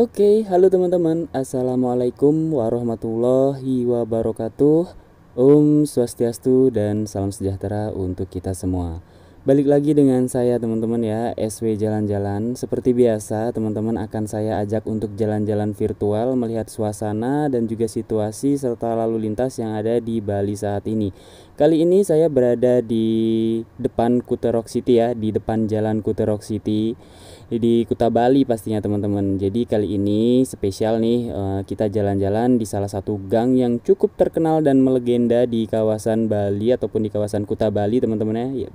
Oke, halo teman-teman. Assalamualaikum warahmatullahi wabarakatuh. Om Swastiastu dan salam sejahtera untuk kita semua. Balik lagi dengan saya teman-teman ya, SW Jalan-Jalan. Seperti biasa, teman-teman akan saya ajak untuk jalan-jalan virtual melihat suasana dan juga situasi serta lalu lintas yang ada di Bali saat ini. Kali ini saya berada di depan Kuterok City ya, di depan jalan Kuterok City di Kuta Bali pastinya teman-teman. Jadi kali ini spesial nih eh, kita jalan-jalan di salah satu gang yang cukup terkenal dan melegenda di kawasan Bali ataupun di kawasan Kuta Bali teman-teman ya. ya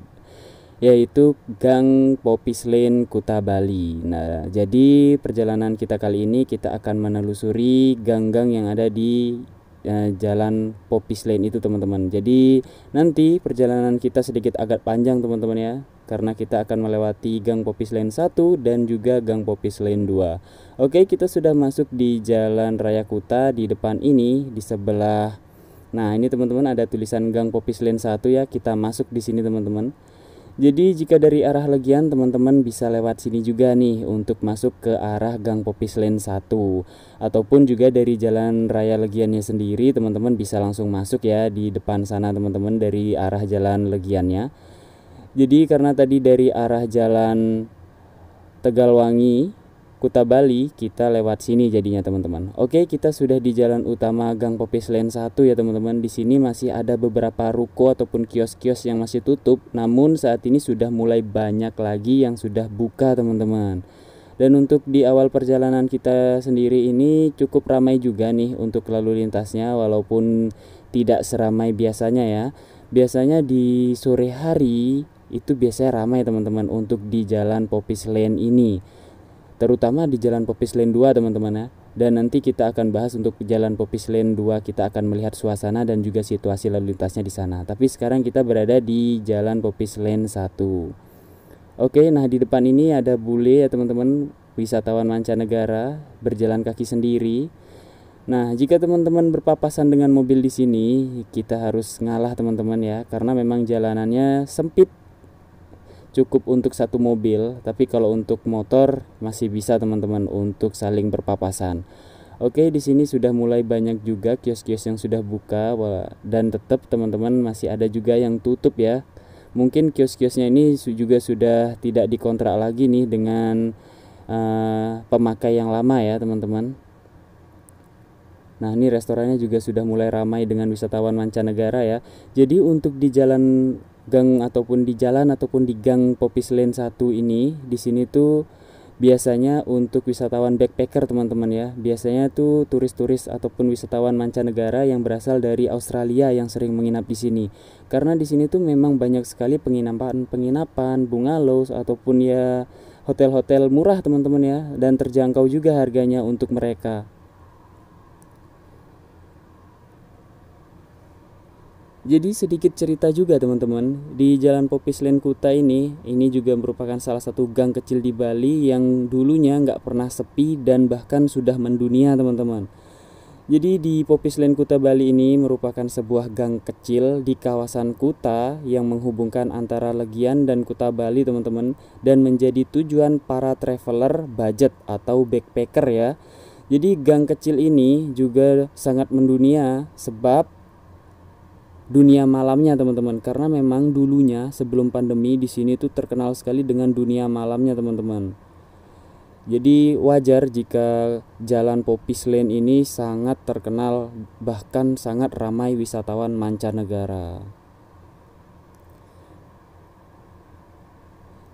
yaitu Gang Popis Lane Kuta Bali. Nah, jadi perjalanan kita kali ini kita akan menelusuri gang-gang yang ada di eh, jalan Popis Lane itu teman-teman. Jadi nanti perjalanan kita sedikit agak panjang teman-teman ya karena kita akan melewati Gang Popis Lane 1 dan juga Gang Popis Lane 2. Oke, kita sudah masuk di Jalan Raya Kuta di depan ini di sebelah Nah, ini teman-teman ada tulisan Gang Popis Lane 1 ya. Kita masuk di sini teman-teman. Jadi jika dari arah Legian teman-teman bisa lewat sini juga nih untuk masuk ke arah Gang Popis Lane 1 ataupun juga dari jalan raya Legiannya sendiri teman-teman bisa langsung masuk ya di depan sana teman-teman dari arah jalan Legiannya. Jadi karena tadi dari arah jalan Tegalwangi, Kuta Bali, kita lewat sini jadinya teman-teman. Oke, kita sudah di jalan utama Gang Popis Lane 1 ya teman-teman. Di sini masih ada beberapa ruko ataupun kios-kios yang masih tutup, namun saat ini sudah mulai banyak lagi yang sudah buka teman-teman. Dan untuk di awal perjalanan kita sendiri ini cukup ramai juga nih untuk lalu lintasnya walaupun tidak seramai biasanya ya. Biasanya di sore hari itu biasanya ramai teman-teman untuk di jalan Popis Lane ini terutama di jalan Popis Lane 2 teman-teman ya dan nanti kita akan bahas untuk jalan Popis Lane 2 kita akan melihat suasana dan juga situasi lalu lintasnya di sana tapi sekarang kita berada di jalan Popis Lane 1 oke nah di depan ini ada bule ya teman-teman wisatawan mancanegara berjalan kaki sendiri Nah, jika teman-teman berpapasan dengan mobil di sini, kita harus ngalah teman-teman ya, karena memang jalanannya sempit cukup untuk satu mobil, tapi kalau untuk motor masih bisa teman-teman untuk saling berpapasan. Oke, di sini sudah mulai banyak juga kios-kios yang sudah buka dan tetap teman-teman masih ada juga yang tutup ya. Mungkin kios-kiosnya ini juga sudah tidak dikontrak lagi nih dengan uh, pemakai yang lama ya, teman-teman. Nah, ini restorannya juga sudah mulai ramai dengan wisatawan mancanegara ya. Jadi untuk di jalan gang ataupun di jalan ataupun di gang Popis Lane 1 ini di sini tuh biasanya untuk wisatawan backpacker teman-teman ya biasanya tuh turis-turis ataupun wisatawan mancanegara yang berasal dari Australia yang sering menginap di sini karena di sini tuh memang banyak sekali penginapan penginapan bungalows ataupun ya hotel-hotel murah teman-teman ya dan terjangkau juga harganya untuk mereka Jadi sedikit cerita juga teman-teman Di Jalan Popis Lane Kuta ini Ini juga merupakan salah satu gang kecil di Bali Yang dulunya nggak pernah sepi dan bahkan sudah mendunia teman-teman Jadi di Popis Lane Kuta Bali ini merupakan sebuah gang kecil di kawasan Kuta Yang menghubungkan antara Legian dan Kuta Bali teman-teman Dan menjadi tujuan para traveler budget atau backpacker ya jadi gang kecil ini juga sangat mendunia sebab dunia malamnya teman-teman karena memang dulunya sebelum pandemi di sini tuh terkenal sekali dengan dunia malamnya teman-teman. Jadi wajar jika jalan Popis Lane ini sangat terkenal bahkan sangat ramai wisatawan mancanegara.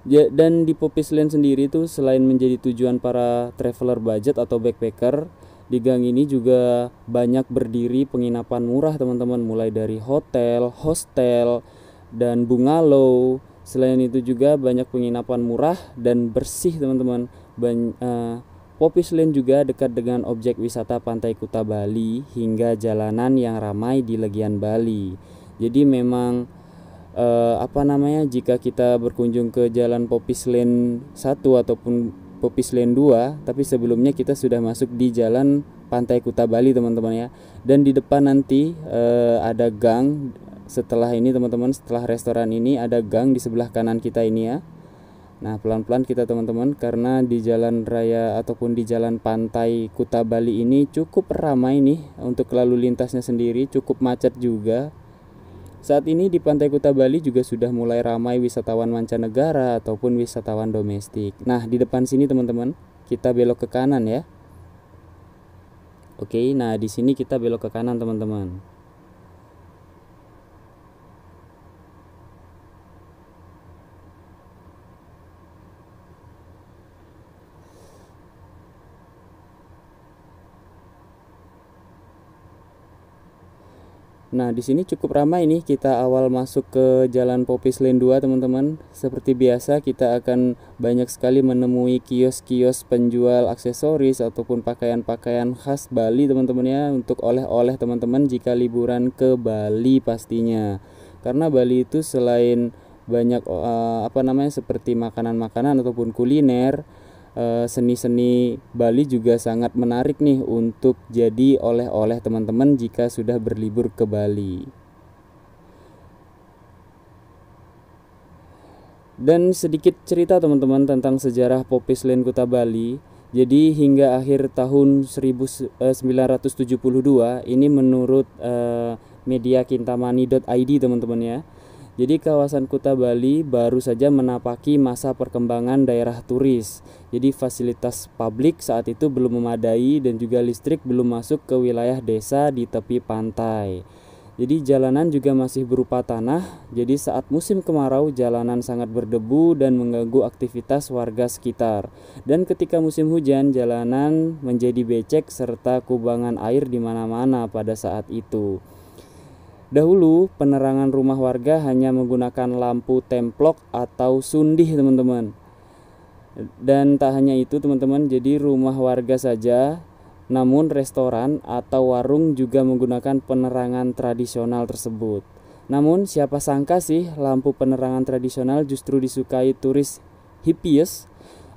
Ya, dan di Popis Lane sendiri itu selain menjadi tujuan para traveler budget atau backpacker, di gang ini juga banyak berdiri penginapan murah teman-teman mulai dari hotel, hostel, dan bungalow. Selain itu juga banyak penginapan murah dan bersih teman-teman. Ban uh, Popis Lane juga dekat dengan objek wisata Pantai Kuta Bali hingga jalanan yang ramai di Legian Bali. Jadi memang uh, apa namanya jika kita berkunjung ke Jalan Popis Lane 1 ataupun Popis Lane 2 tapi sebelumnya kita sudah masuk di jalan Pantai Kuta Bali teman-teman ya dan di depan nanti eh, ada gang setelah ini teman-teman setelah restoran ini ada gang di sebelah kanan kita ini ya Nah pelan-pelan kita teman-teman karena di jalan raya ataupun di jalan pantai Kuta Bali ini cukup ramai nih untuk lalu lintasnya sendiri cukup macet juga saat ini di pantai Kuta Bali juga sudah mulai ramai wisatawan mancanegara ataupun wisatawan domestik. Nah, di depan sini teman-teman, kita belok ke kanan ya. Oke, nah di sini kita belok ke kanan teman-teman. Nah, di sini cukup ramai nih kita awal masuk ke Jalan Popis Lane 2, teman-teman. Seperti biasa, kita akan banyak sekali menemui kios-kios penjual aksesoris ataupun pakaian-pakaian khas Bali, teman-teman ya, untuk oleh-oleh teman-teman jika liburan ke Bali pastinya. Karena Bali itu selain banyak uh, apa namanya seperti makanan-makanan ataupun kuliner, Eh, seni-seni Bali juga sangat menarik nih untuk jadi oleh-oleh teman-teman jika sudah berlibur ke Bali. Dan sedikit cerita teman-teman tentang sejarah Popis Popislen Kuta Bali. Jadi hingga akhir tahun 1972 eh, ini menurut uh, media kintamani.id teman-teman ya jadi kawasan Kuta Bali baru saja menapaki masa perkembangan daerah turis. Jadi fasilitas publik saat itu belum memadai dan juga listrik belum masuk ke wilayah desa di tepi pantai. Jadi jalanan juga masih berupa tanah. Jadi saat musim kemarau jalanan sangat berdebu dan mengganggu aktivitas warga sekitar. Dan ketika musim hujan jalanan menjadi becek serta kubangan air di mana-mana pada saat itu. Dahulu, penerangan rumah warga hanya menggunakan lampu templok atau sundih, teman-teman. Dan tak hanya itu, teman-teman, jadi rumah warga saja, namun restoran atau warung juga menggunakan penerangan tradisional tersebut. Namun, siapa sangka sih lampu penerangan tradisional justru disukai turis hippies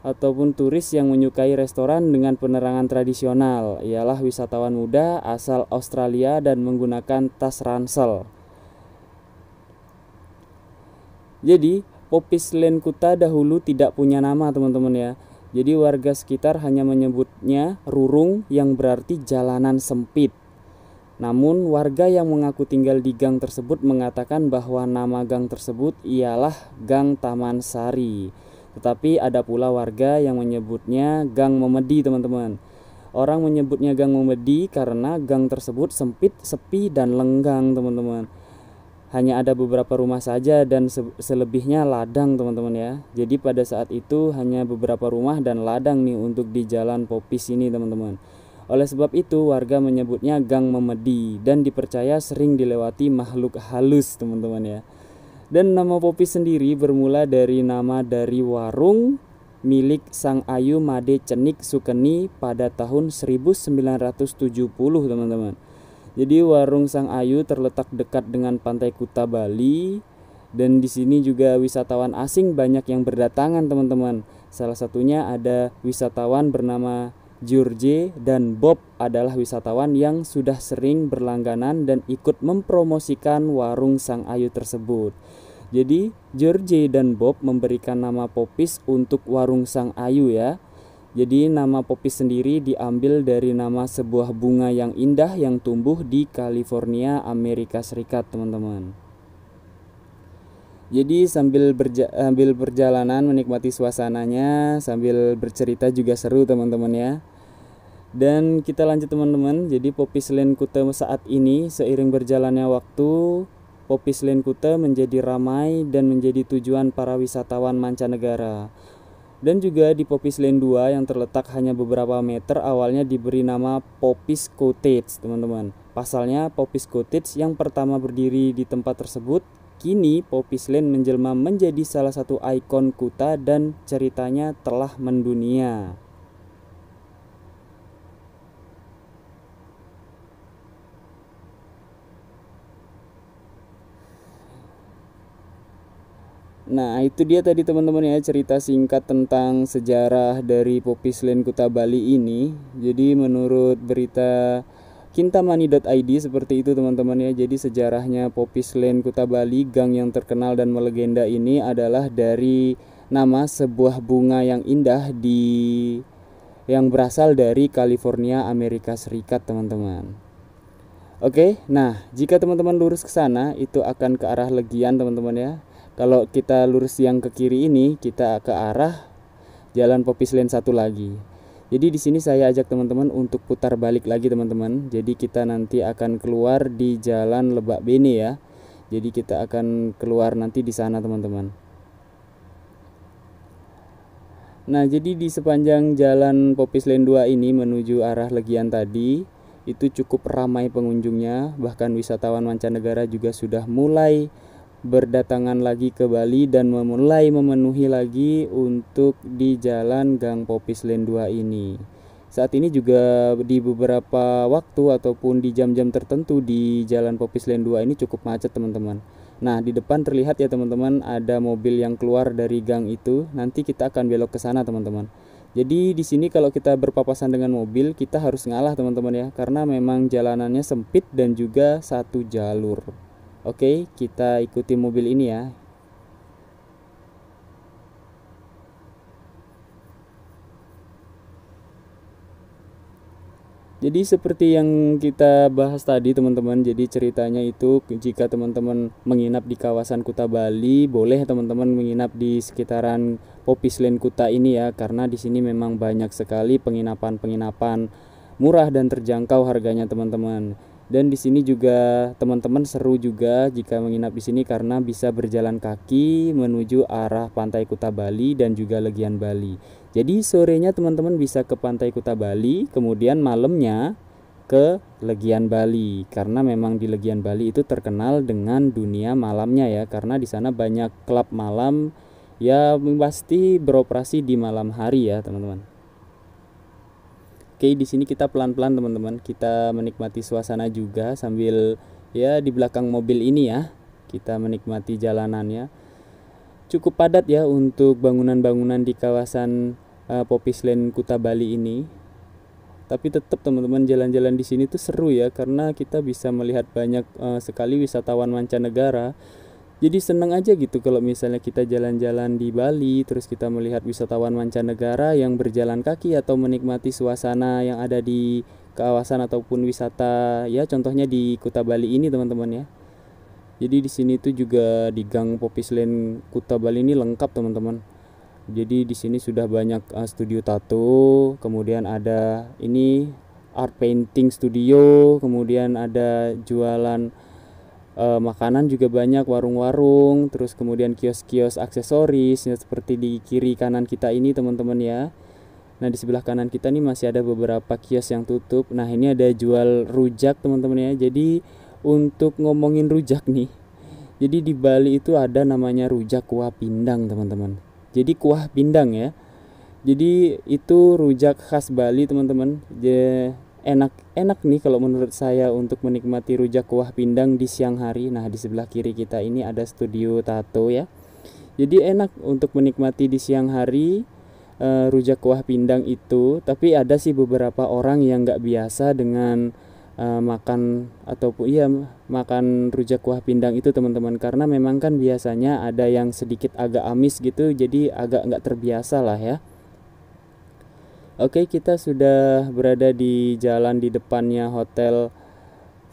ataupun turis yang menyukai restoran dengan penerangan tradisional ialah wisatawan muda asal Australia dan menggunakan tas ransel. Jadi, Popis Kuta dahulu tidak punya nama, teman-teman ya. Jadi warga sekitar hanya menyebutnya Rurung yang berarti jalanan sempit. Namun warga yang mengaku tinggal di gang tersebut mengatakan bahwa nama gang tersebut ialah Gang Taman Sari. Tetapi ada pula warga yang menyebutnya gang memedi, teman-teman. Orang menyebutnya gang memedi karena gang tersebut sempit, sepi, dan lenggang, teman-teman. Hanya ada beberapa rumah saja dan selebihnya ladang, teman-teman ya. Jadi pada saat itu hanya beberapa rumah dan ladang nih untuk di Jalan Popis ini, teman-teman. Oleh sebab itu, warga menyebutnya gang memedi dan dipercaya sering dilewati makhluk halus, teman-teman ya. Dan nama Popi sendiri bermula dari nama dari warung milik Sang Ayu Made Cenik Sukeni pada tahun 1970 teman-teman. Jadi warung Sang Ayu terletak dekat dengan pantai Kuta Bali dan di sini juga wisatawan asing banyak yang berdatangan teman-teman. Salah satunya ada wisatawan bernama George dan Bob adalah wisatawan yang sudah sering berlangganan dan ikut mempromosikan warung Sang Ayu tersebut. Jadi George dan Bob memberikan nama Popis untuk warung Sang Ayu ya. Jadi nama Popis sendiri diambil dari nama sebuah bunga yang indah yang tumbuh di California, Amerika Serikat, teman-teman. Jadi sambil berja sambil perjalanan menikmati suasananya, sambil bercerita juga seru teman-teman ya. Dan kita lanjut teman-teman. Jadi Popis Lane Kuta saat ini seiring berjalannya waktu Popis Kuta menjadi ramai dan menjadi tujuan para wisatawan mancanegara. Dan juga di Popis Lane 2 yang terletak hanya beberapa meter awalnya diberi nama Popis Cottage, teman-teman. Pasalnya Popis Cottage yang pertama berdiri di tempat tersebut kini Popis Lane menjelma menjadi salah satu ikon Kuta dan ceritanya telah mendunia. Nah, itu dia tadi teman-teman ya cerita singkat tentang sejarah dari Popis Land Kuta Bali ini. Jadi menurut berita kintamani.id seperti itu teman-teman ya. Jadi sejarahnya Popis Land Kuta Bali, gang yang terkenal dan melegenda ini adalah dari nama sebuah bunga yang indah di yang berasal dari California, Amerika Serikat, teman-teman. Oke, nah jika teman-teman lurus ke sana itu akan ke arah Legian, teman-teman ya kalau kita lurus yang ke kiri ini kita ke arah jalan Popis Lane satu lagi. Jadi di sini saya ajak teman-teman untuk putar balik lagi teman-teman. Jadi kita nanti akan keluar di jalan Lebak Bene ya. Jadi kita akan keluar nanti di sana teman-teman. Nah, jadi di sepanjang jalan Popis Lane 2 ini menuju arah Legian tadi itu cukup ramai pengunjungnya, bahkan wisatawan mancanegara juga sudah mulai berdatangan lagi ke Bali dan memulai memenuhi lagi untuk di jalan Gang Popis Lane 2 ini. Saat ini juga di beberapa waktu ataupun di jam-jam tertentu di jalan Popis Lane 2 ini cukup macet teman-teman. Nah, di depan terlihat ya teman-teman ada mobil yang keluar dari gang itu. Nanti kita akan belok ke sana teman-teman. Jadi di sini kalau kita berpapasan dengan mobil kita harus ngalah teman-teman ya karena memang jalanannya sempit dan juga satu jalur. Oke, kita ikuti mobil ini ya. Jadi seperti yang kita bahas tadi teman-teman, jadi ceritanya itu jika teman-teman menginap di kawasan Kuta Bali, boleh teman-teman menginap di sekitaran Popis Lane Kuta ini ya, karena di sini memang banyak sekali penginapan-penginapan murah dan terjangkau harganya teman-teman. Dan di sini juga teman-teman seru juga jika menginap di sini karena bisa berjalan kaki menuju arah pantai Kuta Bali dan juga Legian Bali. Jadi sorenya teman-teman bisa ke pantai Kuta Bali, kemudian malamnya ke Legian Bali karena memang di Legian Bali itu terkenal dengan dunia malamnya ya karena di sana banyak klub malam ya pasti beroperasi di malam hari ya teman-teman. Oke, di sini kita pelan-pelan teman-teman, kita menikmati suasana juga sambil ya di belakang mobil ini ya. Kita menikmati jalanannya. Cukup padat ya untuk bangunan-bangunan di kawasan uh, eh, Popis Lane Kuta Bali ini. Tapi tetap teman-teman jalan-jalan di sini tuh seru ya karena kita bisa melihat banyak uh, sekali wisatawan mancanegara jadi seneng aja gitu kalau misalnya kita jalan-jalan di Bali terus kita melihat wisatawan mancanegara yang berjalan kaki atau menikmati suasana yang ada di kawasan ataupun wisata ya contohnya di Kuta Bali ini teman-teman ya jadi di sini tuh juga di Gang Popis Lane Kuta Bali ini lengkap teman-teman jadi di sini sudah banyak uh, studio tato kemudian ada ini art painting studio kemudian ada jualan e, makanan juga banyak warung-warung terus kemudian kios-kios aksesoris ya, seperti di kiri kanan kita ini teman-teman ya nah di sebelah kanan kita ini masih ada beberapa kios yang tutup nah ini ada jual rujak teman-teman ya jadi untuk ngomongin rujak nih jadi di Bali itu ada namanya rujak kuah pindang teman-teman jadi kuah pindang ya jadi itu rujak khas Bali teman-teman enak-enak nih kalau menurut saya untuk menikmati rujak kuah pindang di siang hari. Nah, di sebelah kiri kita ini ada studio tato ya. Jadi enak untuk menikmati di siang hari e, rujak kuah pindang itu, tapi ada sih beberapa orang yang nggak biasa dengan e, makan ataupun iya makan rujak kuah pindang itu teman-teman karena memang kan biasanya ada yang sedikit agak amis gitu, jadi agak nggak terbiasa lah ya. Oke, kita sudah berada di jalan di depannya Hotel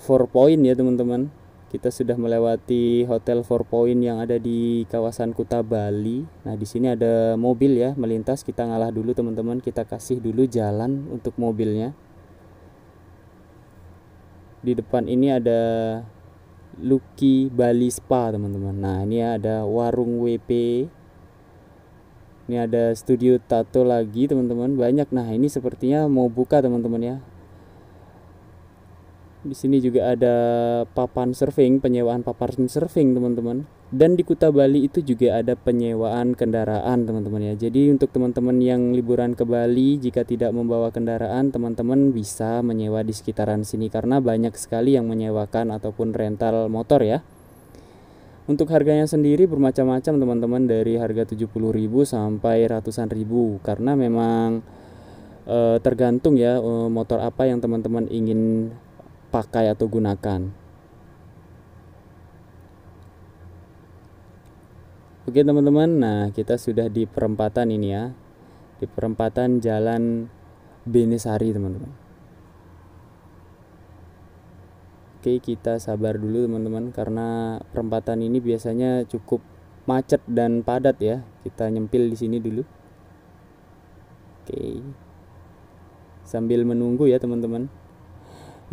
Four Point ya teman-teman. Kita sudah melewati Hotel Four Point yang ada di kawasan Kuta Bali. Nah, di sini ada mobil ya melintas. Kita ngalah dulu teman-teman. Kita kasih dulu jalan untuk mobilnya. Di depan ini ada Lucky Bali Spa teman-teman. Nah, ini ada warung WP ini ada studio tato lagi teman-teman banyak nah ini sepertinya mau buka teman-teman ya di sini juga ada papan surfing, penyewaan papan surfing, teman-teman. Dan di Kuta Bali itu juga ada penyewaan kendaraan, teman-teman ya. Jadi untuk teman-teman yang liburan ke Bali jika tidak membawa kendaraan, teman-teman bisa menyewa di sekitaran sini karena banyak sekali yang menyewakan ataupun rental motor ya. Untuk harganya sendiri bermacam-macam teman-teman dari harga 70.000 sampai ratusan ribu karena memang e, tergantung ya e, motor apa yang teman-teman ingin pakai atau gunakan. Oke teman-teman, nah kita sudah di perempatan ini ya. Di perempatan Jalan Benesari teman-teman. Oke, kita sabar dulu teman-teman karena perempatan ini biasanya cukup macet dan padat ya. Kita nyempil di sini dulu. Oke. Sambil menunggu ya teman-teman.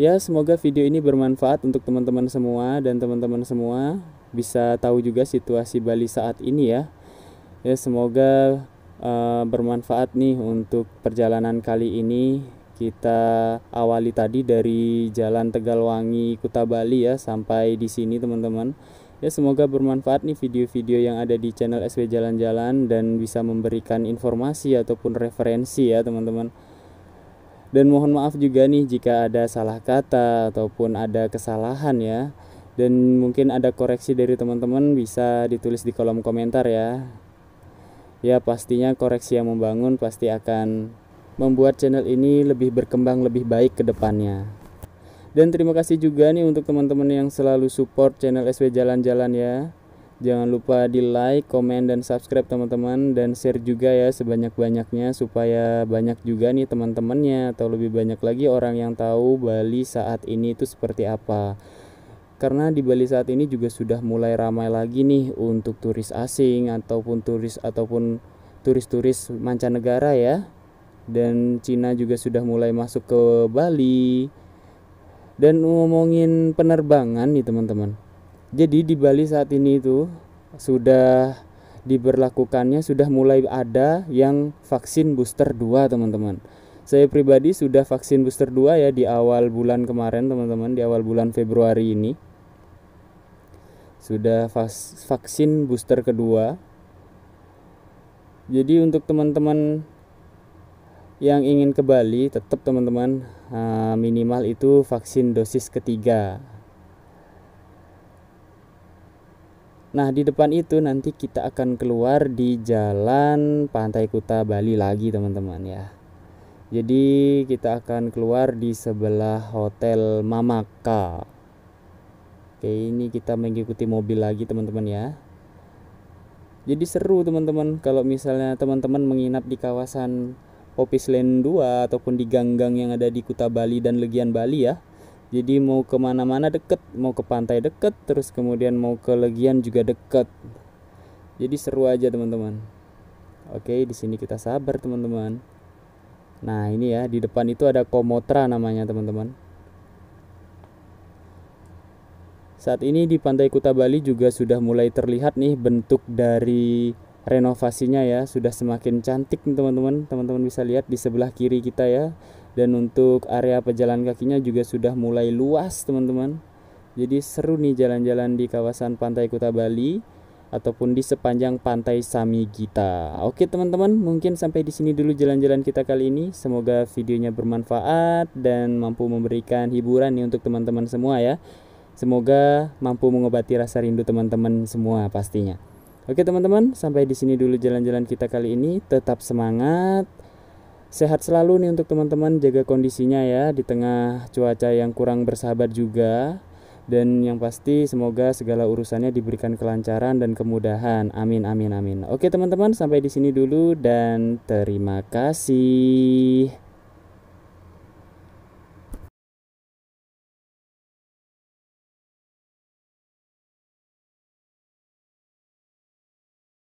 Ya, semoga video ini bermanfaat untuk teman-teman semua dan teman-teman semua bisa tahu juga situasi Bali saat ini ya. Ya, semoga uh, bermanfaat nih untuk perjalanan kali ini kita awali tadi dari Jalan Tegalwangi Kuta Bali ya sampai di sini teman-teman. Ya semoga bermanfaat nih video-video yang ada di channel SW Jalan-Jalan dan bisa memberikan informasi ataupun referensi ya teman-teman. Dan mohon maaf juga nih jika ada salah kata ataupun ada kesalahan ya. Dan mungkin ada koreksi dari teman-teman bisa ditulis di kolom komentar ya. Ya pastinya koreksi yang membangun pasti akan membuat channel ini lebih berkembang lebih baik ke depannya. Dan terima kasih juga nih untuk teman-teman yang selalu support channel SW Jalan-Jalan ya. Jangan lupa di like, komen, dan subscribe teman-teman Dan share juga ya sebanyak-banyaknya Supaya banyak juga nih teman-temannya Atau lebih banyak lagi orang yang tahu Bali saat ini itu seperti apa karena di Bali saat ini juga sudah mulai ramai lagi nih untuk turis asing ataupun turis ataupun turis-turis mancanegara ya dan Cina juga sudah mulai masuk ke Bali dan ngomongin penerbangan nih teman-teman jadi di Bali saat ini itu sudah diberlakukannya sudah mulai ada yang vaksin booster 2 teman-teman saya pribadi sudah vaksin booster 2 ya di awal bulan kemarin teman-teman di awal bulan Februari ini sudah vaksin booster kedua jadi untuk teman-teman yang ingin ke Bali tetap teman-teman uh, minimal itu vaksin dosis ketiga. Nah, di depan itu nanti kita akan keluar di jalan Pantai Kuta Bali lagi, teman-teman ya. Jadi, kita akan keluar di sebelah Hotel Mamaka. Oke, ini kita mengikuti mobil lagi, teman-teman ya. Jadi seru, teman-teman, kalau misalnya teman-teman menginap di kawasan Opis Lane 2 ataupun di gang-gang yang ada di Kuta Bali dan Legian Bali ya. Jadi mau kemana-mana deket, mau ke pantai deket, terus kemudian mau ke Legian juga deket. Jadi seru aja teman-teman. Oke, di sini kita sabar teman-teman. Nah ini ya di depan itu ada Komotra namanya teman-teman. Saat ini di pantai Kuta Bali juga sudah mulai terlihat nih bentuk dari renovasinya ya sudah semakin cantik nih teman-teman teman-teman bisa lihat di sebelah kiri kita ya dan untuk area pejalan kakinya juga sudah mulai luas teman-teman jadi seru nih jalan-jalan di kawasan pantai Kuta Bali ataupun di sepanjang pantai Sami Samigita. Oke teman-teman, mungkin sampai di sini dulu jalan-jalan kita kali ini. Semoga videonya bermanfaat dan mampu memberikan hiburan nih untuk teman-teman semua ya. Semoga mampu mengobati rasa rindu teman-teman semua pastinya. Oke teman-teman, sampai di sini dulu jalan-jalan kita kali ini. Tetap semangat. Sehat selalu nih untuk teman-teman, jaga kondisinya ya di tengah cuaca yang kurang bersahabat juga. Dan yang pasti semoga segala urusannya diberikan kelancaran dan kemudahan. Amin amin amin. Oke teman-teman, sampai di sini dulu dan terima kasih.